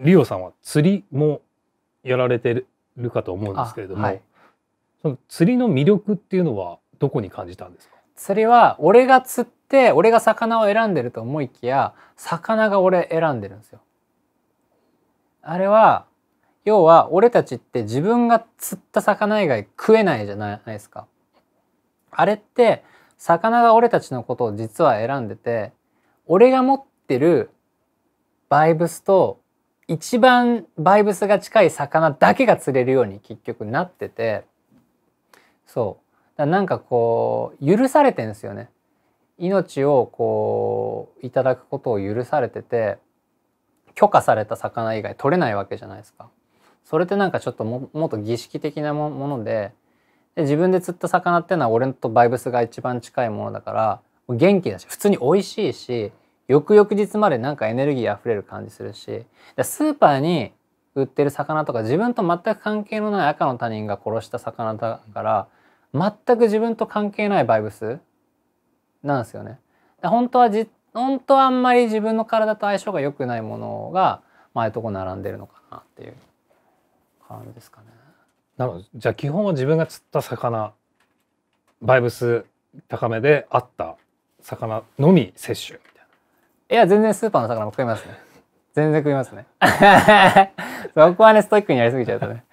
リオさんは釣りもやられてるかと思うんですけれども、はい、その釣りの魅力っていうのはどこに感じたんですか釣りは俺が釣って俺が魚を選んでると思いきや魚が俺選んでるんですよ。あれは要は俺たちって自分が釣った魚以外食えないじゃないですか。あれって魚が俺たちのことを実は選んでて俺が持ってるバイブスと一番バイブスが近い魚だけが釣れるように結局なっててそうだなんかこう許されてんですよね命をこういただくことを許されてて許可された魚以外取れないわけじゃないですかそれってなんかちょっともっと儀式的なものでで自分で釣った魚っていうのは俺とバイブスが一番近いものだから元気だし普通に美味しいし翌々日までなんかエネルギーあふれる感じするしスーパーに売ってる魚とか自分と全く関係のない赤の他人が殺した魚だから全く自分と関係ないバイブスなんですよね。本当はじ本当はあんまり自分の体と相性が良くないものが前とこ並んでるのかなっていう感じですかね。なるほどじゃあ基本は自分が釣った魚バイブス高めであった魚のみ摂取いや、全然スーパーの魚も食いますね。全然食いますね。そこはね、ストイックにやりすぎちゃうとね。